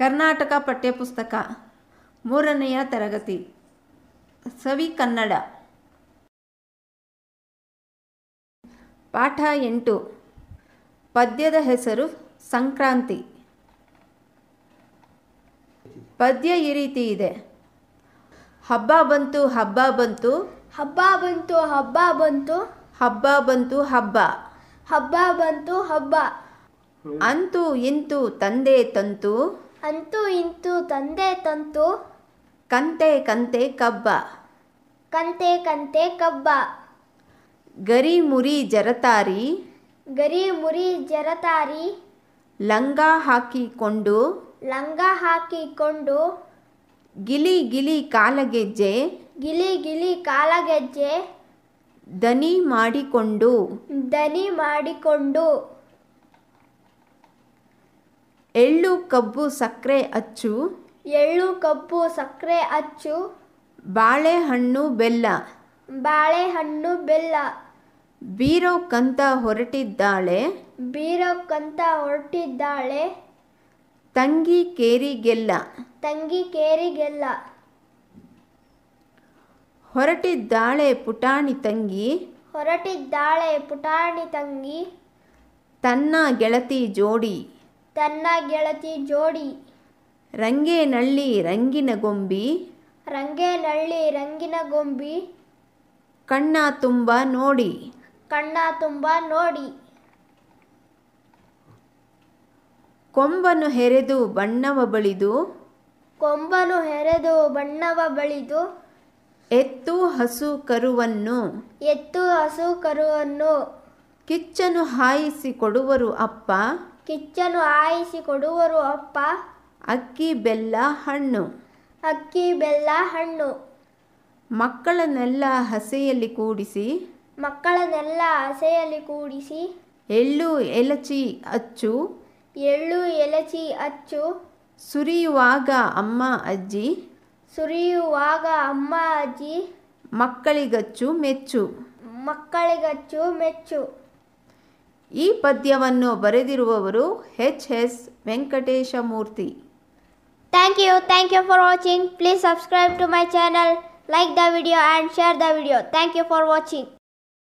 ಕರ್ನಾಟಕ ಪಠ್ಯಪುಸ್ತಕ ಮೂರನೆಯ ತರಗತಿ ಸವಿ ಕನ್ನಡ ಪಾಠ ಎಂಟು ಪದ್ಯದ ಹೆಸರು ಸಂಕ್ರಾಂತಿ ಪದ್ಯ ಈ ರೀತಿ ಇದೆ ಹಬ್ಬ ಬಂತು ಹಬ್ಬ ಬಂತು ಹಬ್ಬ ಬಂತು ಹಬ್ಬ ಬಂತು ಹಬ್ಬ ಬಂತು ಹಬ್ಬ ಹಬ್ಬ ಬಂತು ಹಬ್ಬ ಅಂತೂ ಇಂತು ತಂದೆ ತಂತು ಅಂತೂ ಇಂತೂ ತಂದೆ ತಂತು ಕಂತೆ ಕಂತೆ ಕಬ್ಬ ಕಂತೆ ಕಂತೆ ಕಬ್ಬ ಗರಿ ಮುರಿ ಜರತಾರಿ ಗರಿ ಮುರಿ ಜರತಾರಿ ಲಂಗ ಹಾಕಿಕೊಂಡು ಲಂಗ ಹಾಕಿಕೊಂಡು ಗಿಲಿ ಗಿಲಿ ಕಾಲಗೆಜ್ಜೆ ಗಿಲಿ ಗಿಲಿ ಕಾಲಗೆಜ್ಜೆ ದನಿ ಮಾಡಿಕೊಂಡು ದನಿ ಮಾಡಿಕೊಂಡು ಎಳ್ಳು ಕಬ್ಬು ಸಕ್ಕರೆ ಅಚ್ಚು ಎಳ್ಳು ಕಬ್ಬು ಸಕ್ಕರೆ ಅಚ್ಚು ಬಾಳೆಹಣ್ಣು ಬೆಲ್ಲ ಬಾಳೆಹಣ್ಣು ಬೆಲ್ಲ ಕಂತ ಹೊರಟಿದ್ದಾಳೆ ಕಂತ ಹೊರಟಿದ್ದಾಳೆ ತಂಗಿ ಕೇರಿಗೆಲ್ಲ ತಂಗಿ ಕೇರಿಗೆಲ್ಲ ಹೊರಟಿದ್ದಾಳೆ ಪುಟಾಣಿ ತಂಗಿ ಹೊರಟಿದ್ದಾಳೆ ಪುಟಾಣಿ ತಂಗಿ ತನ್ನ ಗೆಳತಿ ಜೋಡಿ ತನ್ನ ಗೆಳತಿ ಜೋಡಿ ರಂಗೇನಳ್ಳಿ ರಂಗಿನ ಗೊಂಬಿ ರಂಗೇನಳ್ಳಿ ರಂಗಿನ ಗೊಂಬಿ ಕಣ್ಣ ತುಂಬ ನೋಡಿ ಕಣ್ಣ ತುಂಬ ನೋಡಿ ಕೊಂಬನು ಹೆರೆದು ಬಣ್ಣವ ಬಳಿದು ಕೊಂಬನು ಹೆರೆದು ಬಣ್ಣವ ಬಳಿದು ಎತ್ತು ಹಸು ಕರುವನ್ನು ಎತ್ತು ಹಸು ಕರುವನ್ನು ಕಿಚ್ಚನು ಹಾಯಿಸಿ ಕೊಡುವರು ಅಪ್ಪ ಕಿಚ್ಚನು ಆಯಿಸಿ ಕೊಡುವರು ಅಪ್ಪ ಅಕ್ಕಿ ಬೆಲ್ಲ ಹಣ್ಣು ಅಕ್ಕಿ ಬೆಲ್ಲ ಹಣ್ಣು ಮಕ್ಕಳನ್ನೆಲ್ಲ ಹಸೆಯಲ್ಲಿ ಕೂಡಿಸಿ ಮಕ್ಕಳನ್ನೆಲ್ಲ ಹಸೆಯಲ್ಲಿ ಕೂಡಿಸಿ ಎಳ್ಳು ಎಲಚಿ ಅಚ್ಚು ಎಳ್ಳು ಎಲಚಿ ಅಚ್ಚು ಸುರಿಯುವಾಗ ಅಮ್ಮ ಅಜ್ಜಿ ಸುರಿಯುವಾಗ ಅಮ್ಮ ಅಜ್ಜಿ ಮಕ್ಕಳಿಗಚ್ಚು ಮೆಚ್ಚು ಮಕ್ಕಳಿಗಚ್ಚು ಮೆಚ್ಚು ಈ ಪದ್ಯವನ್ನು ಬರೆದಿರುವವರು H S Venkateshamurthy thank you thank you for watching please subscribe to my channel like the video and share the video thank you for watching